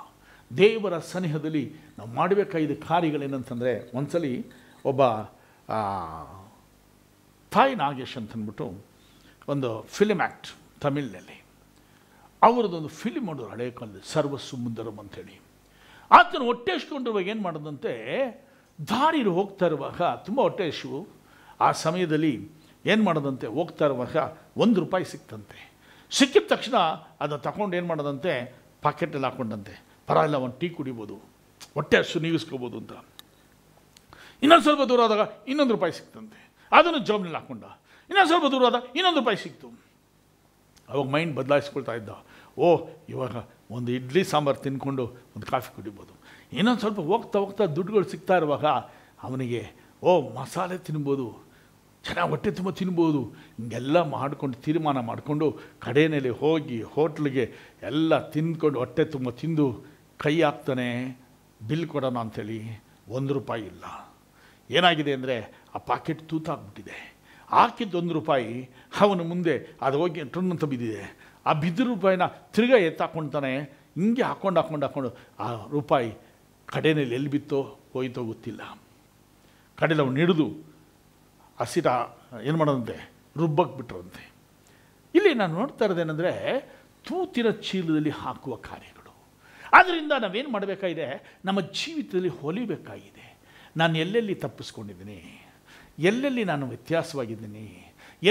ದೇವರ ಸನಿಹದಲ್ಲಿ ನಾವು ಮಾಡಬೇಕಾಗಿದ್ದ ಕಾರ್ಯಗಳೇನಂತಂದರೆ ಒಂದ್ಸಲಿ ಒಬ್ಬ ತಾಯಿ ನಾಗೇಶ್ ಅಂತಂದ್ಬಿಟ್ಟು ಒಂದು ಫಿಲಮ್ ಆ್ಯಕ್ಟ್ ತಮಿಳ್ನಲ್ಲಿ ಅವರದೊಂದು ಫಿಲಿಮ್ ಮಾಡೋರು ಹಳೆ ಕಾಲದಲ್ಲಿ ಸರ್ವಸ್ಸು ಮುಂದರಂ ಅಂತೇಳಿ ಆತನ ಹೊಟ್ಟೆ ಇಸ್ಕೊಂಡಿರುವಾಗ ಏನು ಮಾಡೋದಂತೆ ದಾರಿರು ಹೋಗ್ತಾ ಇರುವಾಗ ತುಂಬ ಹೊಟ್ಟೆ ಇಶು ಆ ಸಮಯದಲ್ಲಿ ಏನು ಮಾಡೋದಂತೆ ಹೋಗ್ತಾ ಇರುವಾಗ ಒಂದು ರೂಪಾಯಿ ಸಿಕ್ತಂತೆ ಸಿಕ್ಕಿದ ತಕ್ಷಣ ಅದನ್ನು ತಗೊಂಡು ಏನು ಮಾಡೋದಂತೆ ಪಾಕೆಟಲ್ಲಿ ಹಾಕ್ಕೊಂಡಂತೆ ಪರವಾಗಿಲ್ಲ ಒಂದು ಟೀ ಕುಡಿಬೋದು ಹೊಟ್ಟೆ ಅಷ್ಟು ನೀಗಿಸ್ಕೋಬೋದು ಅಂತ ಇನ್ನೊಂದು ಸ್ವಲ್ಪ ದೂರ ಆದಾಗ ಇನ್ನೊಂದು ರೂಪಾಯಿ ಸಿಕ್ತಂತೆ ಅದನ್ನು ಜಾಬ್ನಲ್ಲಿ ಹಾಕ್ಕೊಂಡ ಇನ್ನೊಂದು ಸ್ವಲ್ಪ ದೂರ ಆದಾಗ ಇನ್ನೊಂದು ರೂಪಾಯಿ ಸಿಕ್ತು ಅವಾಗ ಮೈಂಡ್ ಬದಲಾಯಿಸ್ಕೊಳ್ತಾ ಇದ್ದ ಓ ಇವಾಗ ಒಂದು ಇಡ್ಲಿ ಸಾಂಬಾರು ತಿನ್ಕೊಂಡು ಒಂದು ಕಾಫಿ ಕುಡಿಬೋದು ಇನ್ನೊಂದು ಸ್ವಲ್ಪ ಹೋಗ್ತಾ ಹೋಗ್ತಾ ದುಡ್ಡುಗಳು ಸಿಗ್ತಾ ಇರುವಾಗ ಅವನಿಗೆ ಓ ಮಸಾಲೆ ತಿನ್ಬೋದು ಚೆನ್ನಾಗಿ ಹೊಟ್ಟೆ ತುಂಬ ತಿನ್ಬೋದು ಹಿಂಗೆಲ್ಲ ಮಾಡಿಕೊಂಡು ತೀರ್ಮಾನ ಮಾಡಿಕೊಂಡು ಕಡೆಯಲ್ಲಿ ಹೋಗಿ ಹೋಟ್ಲಿಗೆ ಎಲ್ಲ ತಿಂದ್ಕೊಂಡು ಹೊಟ್ಟೆ ತುಂಬ ತಿಂದು ಕೈ ಹಾಕ್ತಾನೆ ಬಿಲ್ ಕೊಡೋಣ ಅಂಥೇಳಿ ಒಂದು ರೂಪಾಯಿ ಇಲ್ಲ ಏನಾಗಿದೆ ಅಂದರೆ ಆ ಪಾಕೆಟ್ ತೂತಾಕ್ಬಿಟ್ಟಿದೆ ಹಾಕಿದ್ದು ಒಂದು ರೂಪಾಯಿ ಅವನ ಮುಂದೆ ಅದು ಹೋಗಿ ಅಂತ ಬಿದ್ದಿದೆ ಆ ಬಿದ್ದ ರೂಪಾಯಿನ ತಿರ್ಗಾ ಎತ್ತಾಕೊಂಡ್ತಾನೆ ಹಿಂಗೆ ಹಾಕ್ಕೊಂಡು ಹಾಕ್ಕೊಂಡು ಹಾಕ್ಕೊಂಡು ಆ ರೂಪಾಯಿ ಕಡೆಯಲ್ಲಿ ಎಲ್ಲಿ ಬಿತ್ತೋ ಹೋಯ್ತೋ ಗೊತ್ತಿಲ್ಲ ಕಡೆಯಲ್ಲಿ ಅವನು ಹಿಡಿದು ಹಸಿರ ಏನು ಮಾಡೋದಂತೆ ರುಬ್ಬಕ್ಕೆ ಬಿಟ್ಟರಂತೆ ಇಲ್ಲಿ ನಾನು ನೋಡ್ತಾ ಇರೋದೇನೆಂದರೆ ತೂತಿನ ಚೀಲದಲ್ಲಿ ಹಾಕುವ ಕಾರ್ಯಗಳು ಆದ್ದರಿಂದ ನಾವೇನು ಮಾಡಬೇಕಾಗಿದೆ ನಮ್ಮ ಜೀವಿತದಲ್ಲಿ ಹೊಲಿಬೇಕಾಗಿದೆ ನಾನು ಎಲ್ಲೆಲ್ಲಿ ತಪ್ಪಿಸ್ಕೊಂಡಿದ್ದೀನಿ ಎಲ್ಲೆಲ್ಲಿ ನಾನು ವ್ಯತ್ಯಾಸವಾಗಿದ್ದೀನಿ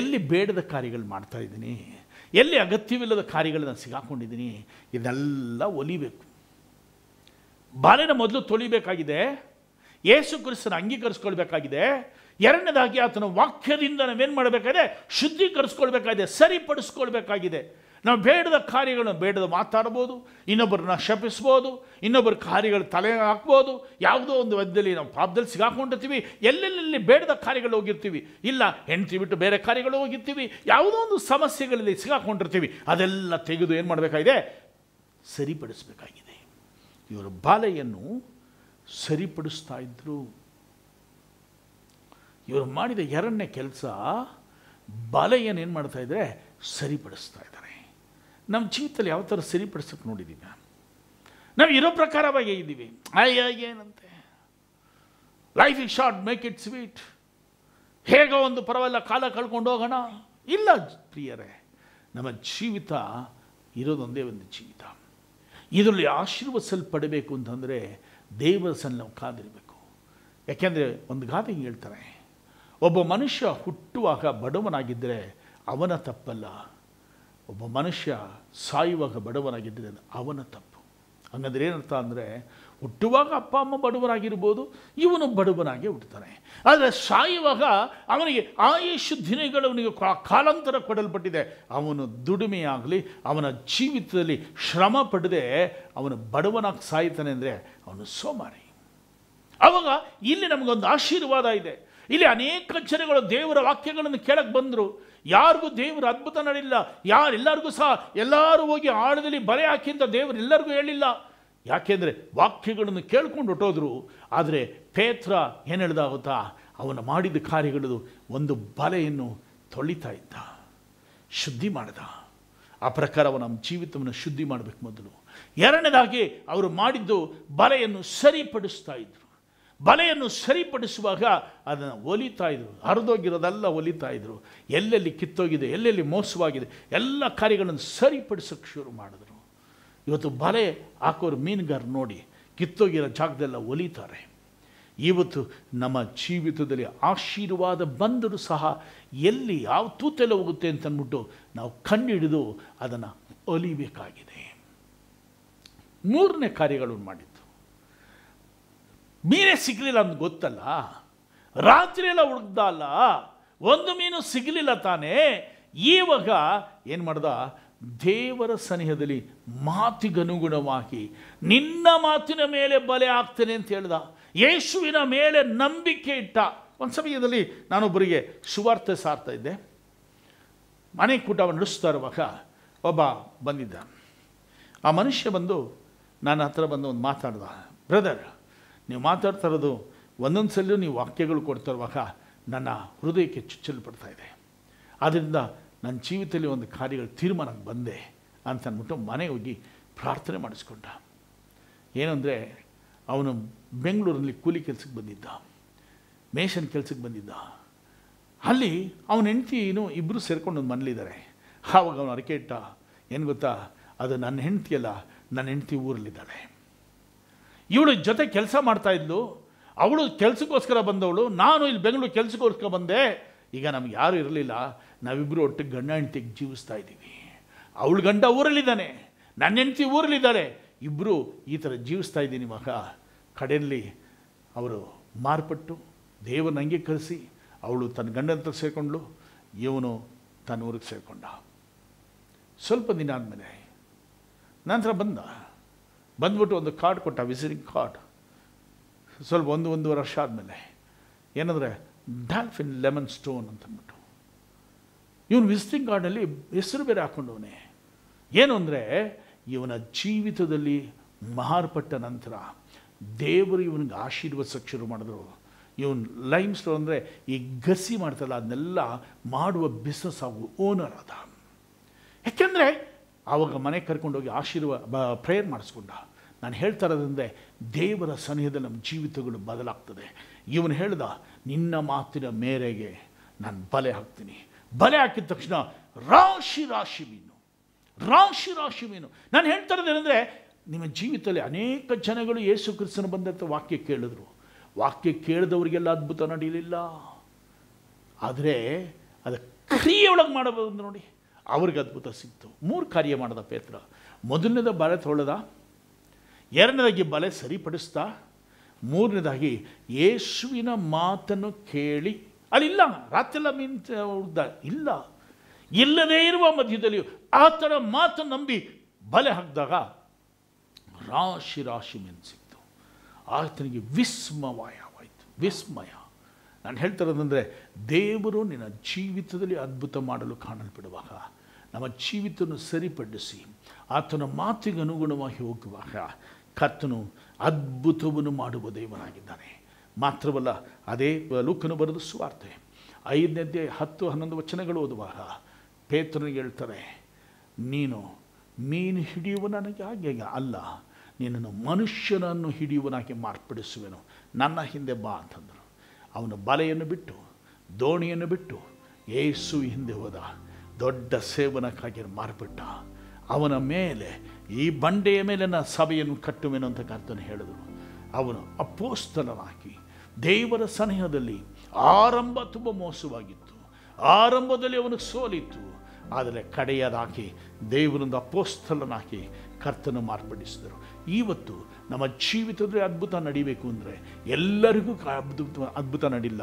ಎಲ್ಲಿ ಬೇಡದ ಕಾರ್ಯಗಳು ಮಾಡ್ತಾಯಿದ್ದೀನಿ ಎಲ್ಲಿ ಅಗತ್ಯವಿಲ್ಲದ ಕಾರ್ಯಗಳು ನಾನು ಸಿಗಾಕೊಂಡಿದ್ದೀನಿ ಇದೆಲ್ಲ ಒಲಿಬೇಕು ಬಾಲಿನ ಮೊದಲು ತೊಳಿಬೇಕಾಗಿದೆ ಯೇಸು ಕ್ರಿಸ್ತನ ಅಂಗೀಕರಿಸ್ಕೊಳ್ಬೇಕಾಗಿದೆ ಎರಡನೇದಾಗಿ ಆತನ ವಾಕ್ಯದಿಂದ ನಾವೇನು ಮಾಡಬೇಕಾಗಿದೆ ಶುದ್ಧೀಕರಿಸ್ಕೊಳ್ಬೇಕಾಗಿದೆ ಸರಿಪಡಿಸ್ಕೊಳ್ಬೇಕಾಗಿದೆ ನಾವು ಬೇಡದ ಕಾರ್ಯಗಳನ್ನು ಬೇಡದ ಮಾತಾಡ್ಬೋದು ಇನ್ನೊಬ್ಬರನ್ನ ಶಪಿಸ್ಬೋದು ಇನ್ನೊಬ್ಬರ ಕಾರ್ಯಗಳು ತಲೆ ಹಾಕ್ಬೋದು ಯಾವುದೋ ಒಂದು ವದ್ಯದಲ್ಲಿ ನಾವು ಪಾಪದಲ್ಲಿ ಸಿಗಾಕೊಂಡಿರ್ತೀವಿ ಎಲ್ಲೆಲ್ಲೆಲ್ಲಿ ಬೇಡದ ಕಾರ್ಯಗಳು ಹೋಗಿರ್ತೀವಿ ಇಲ್ಲ ಹೆಂಡತಿ ಬಿಟ್ಟು ಬೇರೆ ಕಾರ್ಯಗಳು ಹೋಗಿರ್ತೀವಿ ಯಾವುದೋ ಒಂದು ಸಮಸ್ಯೆಗಳಲ್ಲಿ ಸಿಗಾಕೊಂಡಿರ್ತೀವಿ ಅದೆಲ್ಲ ತೆಗೆದು ಏನು ಮಾಡಬೇಕಾಗಿದೆ ಸರಿಪಡಿಸಬೇಕಾಗಿದೆ ಇವರು ಬಾಲೆಯನ್ನು ಸರಿಪಡಿಸ್ತಾ ಇದ್ದರು ಇವರು ಮಾಡಿದ ಎರಡನೇ ಕೆಲಸ ಏನು ಮಾಡ್ತಾ ಇದ್ದರೆ ಸರಿಪಡಿಸ್ತಾ ಇದ್ದಾರೆ ನಮ್ಮ ಜೀವಿತದಲ್ಲಿ ಯಾವ ಥರ ಸರಿಪಡಿಸೋಕ್ಕೆ ನೋಡಿದ್ದೀವಿ ನಾವು ಇರೋ ಪ್ರಕಾರವಾಗಿ ಇದ್ದೀವಿ ಆಯ್ ಏನಂತೆ life is short make it sweet ಹೇಗೋ ಒಂದು ಪರವಾಗಿಲ್ಲ ಕಾಲ ಕಳ್ಕೊಂಡು ಹೋಗೋಣ ಇಲ್ಲ ಪ್ರಿಯರೇ ನಮ್ಮ ಜೀವಿತ ಇರೋದೊಂದೇ ಒಂದು ಜೀವಿತ ಇದರಲ್ಲಿ ಆಶೀರ್ವಸಲ್ಪಡಬೇಕು ಅಂತಂದರೆ ದೇವರ ಸಲ್ಲಿ ನಾವು ಕಾದಿರಬೇಕು ಯಾಕೆಂದರೆ ಒಂದು ಗಾದೆ ಹೇಳ್ತಾರೆ ಒಬ್ಬ ಮನುಷ್ಯ ಹುಟ್ಟುವಾಗ ಬಡವನಾಗಿದ್ದರೆ ಅವನ ತಪ್ಪಲ್ಲ ಒಬ್ಬ ಮನುಷ್ಯ ಸಾಯುವಾಗ ಬಡವನಾಗಿದ್ದರೆ ಅವನ ತಪ್ಪು ಹಂಗಂದ್ರೆ ಏನರ್ಥ ಅಂದರೆ ಹುಟ್ಟುವಾಗ ಅಪ್ಪ ಅಮ್ಮ ಬಡವನಾಗಿರ್ಬೋದು ಇವನು ಬಡವನಾಗಿ ಹುಟ್ಟುತ್ತಾನೆ ಆದರೆ ಸಾಯುವಾಗ ಅವನಿಗೆ ಆಯುಷ್ ದಿನಗಳು ಅವನಿಗೆ ಕಾಲಾಂತರ ಕೊಡಲ್ಪಟ್ಟಿದೆ ಅವನು ದುಡಿಮೆಯಾಗಲಿ ಅವನ ಜೀವಿತದಲ್ಲಿ ಶ್ರಮ ಪಡೆದೇ ಅವನು ಬಡವನಾಗಿ ಸಾಯ್ತಾನೆ ಅಂದರೆ ಅವನು ಸೋಮಾರಿ ಆವಾಗ ಇಲ್ಲಿ ನಮಗೊಂದು ಆಶೀರ್ವಾದ ಇದೆ ಇಲ್ಲಿ ಅನೇಕ ಜನಗಳು ದೇವರ ವಾಕ್ಯಗಳನ್ನು ಕೇಳಕ್ಕೆ ಬಂದರು ಯಾರಿಗೂ ದೇವರ ಅದ್ಭುತ ನಡೆಯಿಲ್ಲ ಯಾರೆಲ್ಲರಿಗೂ ಸಹ ಎಲ್ಲರೂ ಹೋಗಿ ಆಳದಲ್ಲಿ ಬರೆ ಹಾಕಿಂತ ದೇವರು ಎಲ್ಲರಿಗೂ ಹೇಳಿಲ್ಲ ಯಾಕೆಂದರೆ ವಾಕ್ಯಗಳನ್ನು ಕೇಳಿಕೊಂಡು ಹೊಟ್ಟೋದ್ರು ಆದರೆ ಪೇತ್ರ ಏನು ಹೇಳ್ದ ಗೊತ್ತಾ ಅವನ ಮಾಡಿದ ಕಾರ್ಯಗಳದು ಒಂದು ಬಲೆಯನ್ನು ತೊಳಿತಾ ಇದ್ದ ಶುದ್ಧಿ ಮಾಡ್ದ ಆ ಪ್ರಕಾರ ಅವನ ಜೀವಿತವನ್ನು ಶುದ್ಧಿ ಮಾಡಬೇಕು ಮೊದಲು ಎರಡನೇದಾಗಿ ಅವರು ಮಾಡಿದ್ದು ಬಲೆಯನ್ನು ಸರಿಪಡಿಸ್ತಾ ಇದ್ದರು ಬಲೆಯನ್ನು ಸರಿಪಡಿಸುವಾಗ ಅದನ್ನು ಒಲಿತಾ ಇದ್ರು ಹರಿದೋಗಿರೋದೆಲ್ಲ ಒಲಿತಾ ಇದ್ರು ಎಲ್ಲೆಲ್ಲಿ ಕಿತ್ತೋಗಿದೆ ಎಲ್ಲೆಲ್ಲಿ ಮೋಸವಾಗಿದೆ ಎಲ್ಲ ಕಾರ್ಯಗಳನ್ನು ಸರಿಪಡಿಸೋಕ್ಕೆ ಶುರು ಮಾಡಿದ್ರು ಇವತ್ತು ಬಲೆ ಹಾಕೋರು ಮೀನುಗಾರ ನೋಡಿ ಕಿತ್ತೋಗಿರೋ ಜಾಗದೆಲ್ಲ ಒಲಿತಾರೆ ಇವತ್ತು ನಮ್ಮ ಜೀವಿತದಲ್ಲಿ ಆಶೀರ್ವಾದ ಬಂದರೂ ಸಹ ಎಲ್ಲಿ ಯಾವ ತೂತೆಲ್ಲ ಹೋಗುತ್ತೆ ಅಂತಂದ್ಬಿಟ್ಟು ನಾವು ಕಣ್ಣಿಡಿದು ಅದನ್ನು ಒಲಿಬೇಕಾಗಿದೆ ಮೂರನೇ ಕಾರ್ಯಗಳನ್ನು ಮಾಡಿದ್ದು ಮೀನೇ ಸಿಗಲಿಲ್ಲ ಅಂತ ಗೊತ್ತಲ್ಲ ರಾತ್ರಿಯೆಲ್ಲ ಹುಡುಕ್ದ ಅಲ್ಲ ಒಂದು ಮೀನು ಸಿಗಲಿಲ್ಲ ತಾನೇ ಈವಾಗ ಏನು ಮಾಡ್ದ ದೇವರ ಸನಿಹದಲ್ಲಿ ಮಾತಿಗನುಗುಣವಾಗಿ ನಿನ್ನ ಮಾತಿನ ಮೇಲೆ ಬಲೆ ಆಗ್ತೇನೆ ಅಂತ ಹೇಳ್ದ ಯೇಸುವಿನ ಮೇಲೆ ನಂಬಿಕೆ ಇಟ್ಟ ಒಂದು ಸಮಯದಲ್ಲಿ ನಾನೊಬ್ಬರಿಗೆ ಸುವಾರ್ತೆ ಸಾರ್ತಾ ಇದ್ದೆ ಮನೆ ಕೂಟವನ್ನು ನಡೆಸ್ತಾ ಇರುವಾಗ ಒಬ್ಬ ಬಂದಿದ್ದ ಆ ಮನುಷ್ಯ ಬಂದು ನನ್ನ ಹತ್ರ ಬಂದು ಒಂದು ಮಾತಾಡ್ದ ಬ್ರದರ್ ನೀವು ಮಾತಾಡ್ತಾ ಇರೋದು ಒಂದೊಂದು ಸಲ ನೀವು ವಾಕ್ಯಗಳು ಕೊಡ್ತಿರುವಾಗ ನನ್ನ ಹೃದಯಕ್ಕೆ ಪಡ್ತಾ ಇದೆ ಆದ್ದರಿಂದ ನನ್ನ ಜೀವಿತದಲ್ಲಿ ಒಂದು ಕಾರ್ಯಗಳ ತೀರ್ಮಾನಕ್ಕೆ ಬಂದೆ ಅಂತ ಅಂದ್ಬಿಟ್ಟು ಮನೆ ಹೋಗಿ ಪ್ರಾರ್ಥನೆ ಮಾಡಿಸ್ಕೊಂಡ ಏನಂದರೆ ಅವನು ಬೆಂಗಳೂರಿನಲ್ಲಿ ಕೂಲಿ ಕೆಲಸಕ್ಕೆ ಬಂದಿದ್ದ ಮೇಷನ್ ಕೆಲಸಕ್ಕೆ ಬಂದಿದ್ದ ಅಲ್ಲಿ ಅವನ ಏನು ಇಬ್ಬರು ಸೇರ್ಕೊಂಡು ಒಂದು ಮನೇಲಿದ್ದಾರೆ ಆವಾಗ ಅವನು ಅರಕೆ ಇಟ್ಟ ಏನು ಗೊತ್ತಾ ಅದು ನನ್ನ ಹೆಂಡತಿಯಲ್ಲ ನನ್ನ ಹೆಂಡತಿ ಊರಲ್ಲಿದ್ದಾಳೆ ಇವಳು ಜೊತೆ ಕೆಲಸ ಮಾಡ್ತಾ ಇದ್ಲು ಅವಳು ಕೆಲಸಕ್ಕೋಸ್ಕರ ಬಂದವಳು ನಾನು ಇಲ್ಲಿ ಬೆಂಗಳೂರು ಕೆಲಸಕ್ಕೋಸ್ಕರ ಬಂದೆ ಈಗ ನಮ್ಗೆ ಯಾರೂ ಇರಲಿಲ್ಲ ನಾವಿಬ್ಬರು ಒಟ್ಟಿಗೆ ಗಂಡ ಹೆಂಡ್ತಿಗೆ ಜೀವಿಸ್ತಾ ಇದ್ದೀವಿ ಅವಳು ಗಂಡ ಊರಲ್ಲಿದ್ದಾನೆ ನನ್ನ ಹೆಂಡತಿ ಊರಲ್ಲಿದ್ದಾರೆ ಇಬ್ಬರು ಈ ಥರ ಜೀವಿಸ್ತಾ ಇದ್ದೀನಿ ಮಗ ಕಡೆಯಲ್ಲಿ ಅವರು ಮಾರ್ಪಟ್ಟು ದೇವನ ಅಂಗೀಕರಿಸಿ ಅವಳು ತನ್ನ ಹತ್ರ ಸೇರಿಕೊಂಡ್ಳು ಇವನು ತನ್ನ ಊರಿಗೆ ಸೇರಿಕೊಂಡ ಸ್ವಲ್ಪ ದಿನ ಆದಮೇಲೆ ನಂತರ ಬಂದ ಬಂದ್ಬಿಟ್ಟು ಒಂದು ಕಾರ್ಡ್ ಕೊಟ್ಟ ವಿಸಿಟಿಂಗ್ ಕಾರ್ಡ್ ಸ್ವಲ್ಪ ಒಂದು ಒಂದು ವರ್ಷ ಆದಮೇಲೆ ಏನಂದರೆ ಡಾಲ್ಫಿನ್ ಲೆಮನ್ ಸ್ಟೋನ್ ಅಂತಂದ್ಬಿಟ್ಟು ಇವನು ವಿಸಿಟಿಂಗ್ ಕಾರ್ಡಲ್ಲಿ ಹೆಸರು ಬೇರೆ ಹಾಕ್ಕೊಂಡವನೇ ಏನು ಅಂದರೆ ಇವನ ಜೀವಿತದಲ್ಲಿ ಮಾರ್ಪಟ್ಟ ನಂತರ ದೇವರು ಇವನಿಗೆ ಆಶೀರ್ವದಿಸೋಕ್ಕೆ ಶುರು ಮಾಡಿದ್ರು ಇವನ್ ಲೈಮ್ ಸ್ಟೋನ್ ಅಂದರೆ ಈ ಗಸಿ ಮಾಡ್ತಲ್ಲ ಅದನ್ನೆಲ್ಲ ಮಾಡುವ ಬಿಸ್ನೆಸ್ ಆಗು ಓನರ್ ಆದ ಯಾಕೆಂದರೆ ಆವಾಗ ಮನೆ ಕರ್ಕೊಂಡೋಗಿ ಆಶೀರ್ವ ಬ ಪ್ರೇಯರ್ ಮಾಡಿಸ್ಕೊಂಡ ನಾನು ಹೇಳ್ತಾ ಇರೋದಂದರೆ ದೇವರ ಸನಿಹದಲ್ಲಿ ನಮ್ಮ ಜೀವಿತಗಳು ಬದಲಾಗ್ತದೆ ಇವನು ಹೇಳ್ದ ನಿನ್ನ ಮಾತಿನ ಮೇರೆಗೆ ನಾನು ಬಲೆ ಹಾಕ್ತೀನಿ ಬಲೆ ಹಾಕಿದ ತಕ್ಷಣ ರಾಶಿ ರಾಶಿ ಮೀನು ರಾಶಿ ರಾಶಿ ಮೀನು ನಾನು ಹೇಳ್ತಾ ಇರೋದೇನೆಂದರೆ ನಿಮ್ಮ ಜೀವಿತದಲ್ಲಿ ಅನೇಕ ಜನಗಳು ಯೇಸು ಕ್ರಿಸ್ತನ ಬಂದಂಥ ವಾಕ್ಯ ಕೇಳಿದ್ರು ವಾಕ್ಯ ಕೇಳಿದವರಿಗೆಲ್ಲ ಅದ್ಭುತ ನಡೀಲಿಲ್ಲ ಆದರೆ ಅದು ಕ್ರಿಯೆಯೊಳಗೆ ಮಾಡಬಹುದು ನೋಡಿ ಅವ್ರಿಗೆ ಅದ್ಭುತ ಸಿಕ್ತು ಮೂರು ಕಾರ್ಯ ಮಾಡಿದ ಪೇತ್ರ ಮೊದಲನೇದ ಬಲೆ ತೊಳೆದ ಎರಡನೇದಾಗಿ ಬಲೆ ಸರಿಪಡಿಸ್ತಾ ಮೂರನೇದಾಗಿ ಯೇಸುವಿನ ಮಾತನ್ನು ಕೇಳಿ ಅಲ್ಲಿಲ್ಲ ರಾತ್ರಿಲ್ಲ ಮೀನ್ ಇಲ್ಲ ಇಲ್ಲದೇ ಇರುವ ಮಧ್ಯದಲ್ಲಿ ಆತನ ಮಾತು ನಂಬಿ ಬಲೆ ಹಾಕಿದಾಗ ರಾಶಿ ರಾಶಿ ಮೀನು ಸಿಕ್ತು ಆತನಿಗೆ ವಿಸ್ಮಯವಾಯ್ತು ವಿಸ್ಮಯ ನಾನು ಹೇಳ್ತಿರೋದಂದರೆ ದೇವರು ನಿನ್ನ ಜೀವಿತದಲ್ಲಿ ಅದ್ಭುತ ಮಾಡಲು ಕಾಣಲ್ಪಡುವಾಗ ನಮ್ಮ ಜೀವಿತವನ್ನು ಸರಿಪಡಿಸಿ ಆತನ ಮಾತಿಗೆ ಅನುಗುಣವಾಗಿ ಹೋಗುವಾಗ ಕತ್ತನು ಅದ್ಭುತವನ್ನು ಮಾಡುವ ದೇವನಾಗಿದ್ದಾನೆ ಮಾತ್ರವಲ್ಲ ಅದೇ ಲೂಕನು ಬರೆದು ಐದನೇ ಐದನೇದ್ದೇ ಹತ್ತು ಹನ್ನೊಂದು ವಚನಗಳು ಓದುವಾಗ ಪೇತ್ರನಿಗೆ ಹೇಳ್ತಾರೆ ನೀನು ಮೀನು ಹಿಡಿಯುವ ನನಗೆ ಹಾಗೆ ಅಲ್ಲ ನಿನ್ನನ್ನು ಮನುಷ್ಯನನ್ನು ಹಿಡಿಯುವನಾಗಿ ಮಾರ್ಪಡಿಸುವೆನು ನನ್ನ ಹಿಂದೆ ಬಾ ಅಂತಂದರು ಅವನು ಬಲೆಯನ್ನು ಬಿಟ್ಟು ದೋಣಿಯನ್ನು ಬಿಟ್ಟು ಏಸು ಹಿಂದೆ ಹೋದ ದೊಡ್ಡ ಸೇವನಕ್ಕಾಗಿ ಮಾರ್ಪಟ್ಟ ಅವನ ಮೇಲೆ ಈ ಬಂಡೆಯ ಮೇಲೆ ನಾನು ಸಭೆಯನ್ನು ಕಟ್ಟುವೆನು ಅಂತ ಕರ್ತನು ಹೇಳಿದರು ಅವನು ಅಪೋಸ್ತಲನಾಗಿ ದೇವರ ಸನೇಹದಲ್ಲಿ ಆರಂಭ ತುಂಬ ಮೋಸವಾಗಿತ್ತು ಆರಂಭದಲ್ಲಿ ಅವನು ಸೋಲಿತ್ತು ಆದರೆ ಕಡೆಯದಾಕಿ ದೇವರಿಂದ ಹಾಕಿ ಕರ್ತನ ಮಾರ್ಪಡಿಸಿದರು ಇವತ್ತು ನಮ್ಮ ಜೀವಿತದಲ್ಲಿ ಅದ್ಭುತ ನಡಿಬೇಕು ಅಂದರೆ ಎಲ್ಲರಿಗೂ ಅದ್ಭುತ ಅದ್ಭುತ ನಡಿಲ್ಲ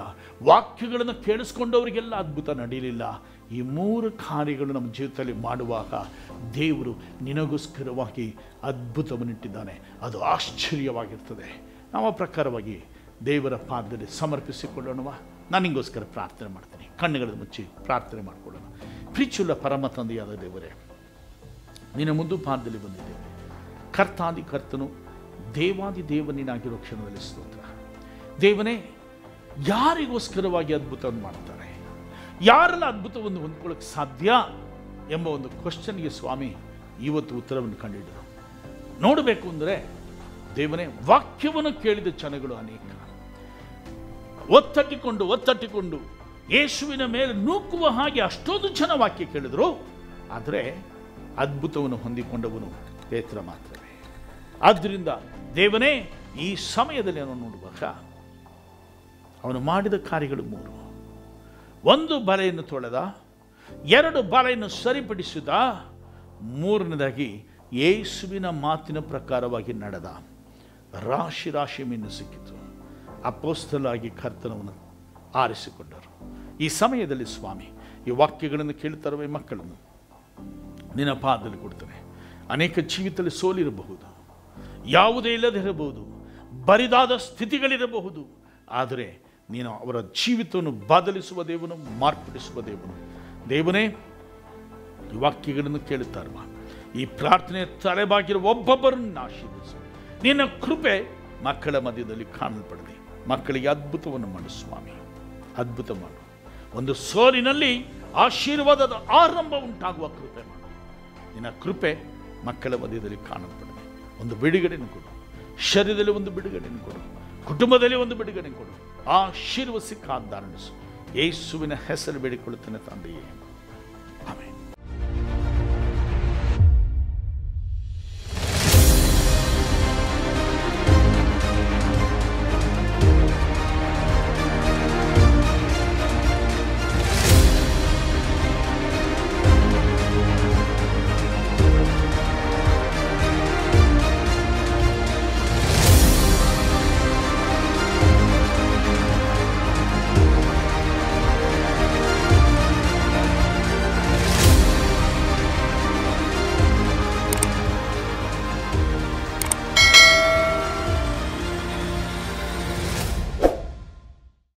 ವಾಕ್ಯಗಳನ್ನು ಕೇಳಿಸ್ಕೊಂಡವರಿಗೆಲ್ಲ ಅದ್ಭುತ ನಡೀಲಿಲ್ಲ ಈ ಮೂರು ಕಾರ್ಯಗಳು ನಮ್ಮ ಜೀವಿತದಲ್ಲಿ ಮಾಡುವಾಗ ದೇವರು ನಿನಗೋಸ್ಕರವಾಗಿ ಅದ್ಭುತವನ್ನಿಟ್ಟಿದ್ದಾನೆ ಅದು ಆಶ್ಚರ್ಯವಾಗಿರ್ತದೆ ನಮ್ಮ ಪ್ರಕಾರವಾಗಿ ದೇವರ ಪಾದದಲ್ಲಿ ಸಮರ್ಪಿಸಿಕೊಳ್ಳೋಣವಾ ನನಗೋಸ್ಕರ ಪ್ರಾರ್ಥನೆ ಮಾಡ್ತೀನಿ ಕಣ್ಣುಗಳನ್ನು ಮುಚ್ಚಿ ಪ್ರಾರ್ಥನೆ ಮಾಡಿಕೊಳ್ಳೋಣ ಪ್ರೀಚುಲ ಪರಮ ತಂದೆಯಾದ ದೇವರೇ ನಿನ್ನ ಮುದ್ದು ಪಾದದಲ್ಲಿ ಬಂದಿದ್ದೇವೆ ಕರ್ತಾದಿ ಕರ್ತನು ದೇವಾದಿ ದೇವನಿನಾಗಿರೋ ಕ್ಷಣದಲ್ಲಿ ಸ್ತೋತ್ರ ದೇವನೇ ಯಾರಿಗೋಸ್ಕರವಾಗಿ ಅದ್ಭುತವನ್ನು ಮಾಡ್ತಾರೆ ಯಾರೆಲ್ಲ ಅದ್ಭುತವನ್ನು ಹೊಂದ್ಕೊಳ್ಳಕ್ಕೆ ಸಾಧ್ಯ ಎಂಬ ಒಂದು ಕ್ವಶನ್ಗೆ ಸ್ವಾಮಿ ಇವತ್ತು ಉತ್ತರವನ್ನು ಕಂಡಿದ್ದರು ನೋಡಬೇಕು ಅಂದರೆ ದೇವನೇ ವಾಕ್ಯವನ್ನು ಕೇಳಿದ ಜನಗಳು ಅನೇಕ ಒತ್ತಟ್ಟಿಕೊಂಡು ಒತ್ತಟ್ಟಿಕೊಂಡು ಯೇಸುವಿನ ಮೇಲೆ ನೂಕುವ ಹಾಗೆ ಅಷ್ಟೊಂದು ಜನ ವಾಕ್ಯ ಕೇಳಿದ್ರು ಆದರೆ ಅದ್ಭುತವನ್ನು ಹೊಂದಿಕೊಂಡವನು ಪೇತ್ರ ಮಾತ್ರವೇ ಆದ್ದರಿಂದ ದೇವನೇ ಈ ಸಮಯದಲ್ಲಿ ಅವನು ನೋಡುವಾಗ ಅವನು ಮಾಡಿದ ಕಾರ್ಯಗಳು ಮೂರು ಒಂದು ಬಲೆಯನ್ನು ತೊಳೆದ ಎರಡು ಬಲೆಯನ್ನು ಸರಿಪಡಿಸಿದ ಮೂರನೇದಾಗಿ ಯೇಸುವಿನ ಮಾತಿನ ಪ್ರಕಾರವಾಗಿ ನಡೆದ ರಾಶಿ ರಾಶಿ ಮೀನು ಸಿಕ್ಕಿತು ಅಪೋಸ್ತಲಾಗಿ ಕರ್ತನವನ್ನು ಆರಿಸಿಕೊಂಡರು ಈ ಸಮಯದಲ್ಲಿ ಸ್ವಾಮಿ ಈ ವಾಕ್ಯಗಳನ್ನು ಕೇಳ್ತಾರವೆ ಮಕ್ಕಳನ್ನು ನಿನ್ನ ಪಾದದಲ್ಲಿ ಕೊಡ್ತಾನೆ ಅನೇಕ ಜೀವಿತದಲ್ಲಿ ಸೋಲಿರಬಹುದು ಯಾವುದೇ ಇಲ್ಲದಿರಬಹುದು ಬರಿದಾದ ಸ್ಥಿತಿಗಳಿರಬಹುದು ಆದರೆ ನೀನು ಅವರ ಜೀವಿತವನ್ನು ಬದಲಿಸುವ ದೇವನು ಮಾರ್ಪಡಿಸುವ ದೇವನು ದೇವನೇ ಈ ವಾಕ್ಯಗಳನ್ನು ಕೇಳುತ್ತಾರಮ್ಮ ಈ ಪ್ರಾರ್ಥನೆ ತಲೆಬಾಗಿರುವ ಒಬ್ಬೊಬ್ಬರನ್ನು ಆಶೀರ್ವಿಸು ನಿನ್ನ ಕೃಪೆ ಮಕ್ಕಳ ಮಧ್ಯದಲ್ಲಿ ಕಾಣಲ್ಪಡದೆ ಮಕ್ಕಳಿಗೆ ಅದ್ಭುತವನ್ನು ಮಾಡು ಸ್ವಾಮಿ ಅದ್ಭುತ ಮಾಡು ಒಂದು ಸೋಲಿನಲ್ಲಿ ಆಶೀರ್ವಾದದ ಆರಂಭ ಉಂಟಾಗುವ ಕೃಪೆ ಮಾಡು ನಿನ್ನ ಕೃಪೆ ಮಕ್ಕಳ ಮಧ್ಯದಲ್ಲಿ ಕಾಣಲ್ಪಡಿದೆ ಒಂದು ಬಿಡುಗಡೆಯನ್ನು ಕೊಡು ಶರೀರದಲ್ಲಿ ಒಂದು ಬಿಡುಗಡೆಯನ್ನು ಕೊಡು ಕುಟುಂಬದಲ್ಲಿ ಒಂದು ಬಿಡುಗಡೆ ಕೊಡು ಆಶೀರ್ವಸಿ ಕಾದ್ದಾರಣಿಸು ಯೇಸುವಿನ ಹೆಸರು ಬೇಡಿಕೊಳ್ಳುತ್ತಾನೆ ತಂದೆಯೇ